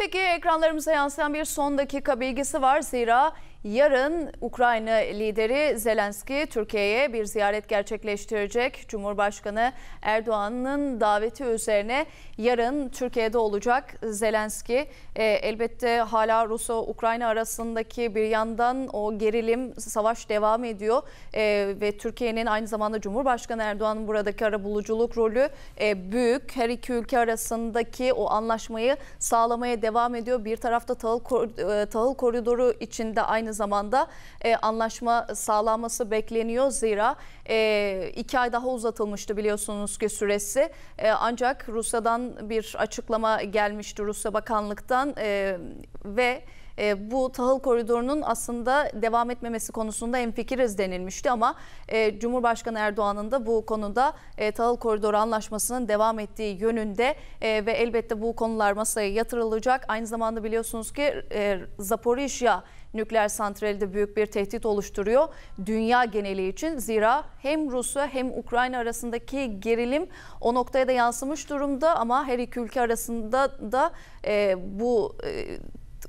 Peki ekranlarımıza yansıyan bir son dakika bilgisi var. Zira Yarın Ukrayna lideri Zelenski Türkiye'ye bir ziyaret gerçekleştirecek. Cumhurbaşkanı Erdoğan'ın daveti üzerine yarın Türkiye'de olacak Zelenski. E, elbette hala Rusya-Ukrayna arasındaki bir yandan o gerilim, savaş devam ediyor. E, ve Türkiye'nin aynı zamanda Cumhurbaşkanı Erdoğan'ın buradaki ara buluculuk rolü e, büyük. Her iki ülke arasındaki o anlaşmayı sağlamaya devam ediyor. Bir tarafta tahıl, e, tahıl koridoru içinde aynı aynı zamanda e, anlaşma sağlanması bekleniyor. Zira e, iki ay daha uzatılmıştı biliyorsunuz ki süresi. E, ancak Rusya'dan bir açıklama gelmişti Rusya Bakanlık'tan e, ve e, bu tahıl koridorunun aslında devam etmemesi konusunda enfikiriz denilmişti ama e, Cumhurbaşkanı Erdoğan'ın da bu konuda e, tahıl koridoru anlaşmasının devam ettiği yönünde e, ve elbette bu konular masaya yatırılacak. Aynı zamanda biliyorsunuz ki e, Zaporijya nükleer santrali de büyük bir tehdit oluşturuyor dünya geneli için. Zira hem Rusya hem Ukrayna arasındaki gerilim o noktaya da yansımış durumda ama her iki ülke arasında da e, bu e,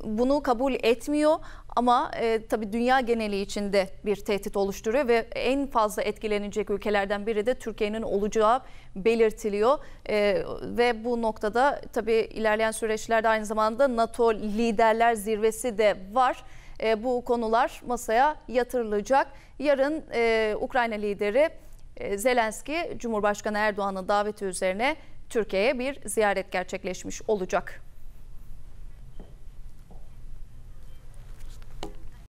bunu kabul etmiyor ama e, tabii dünya geneli içinde bir tehdit oluşturuyor ve en fazla etkilenecek ülkelerden biri de Türkiye'nin olacağı belirtiliyor. E, ve bu noktada tabii ilerleyen süreçlerde aynı zamanda NATO liderler zirvesi de var. E, bu konular masaya yatırılacak. Yarın e, Ukrayna lideri e, Zelenski Cumhurbaşkanı Erdoğan'ın daveti üzerine Türkiye'ye bir ziyaret gerçekleşmiş olacak.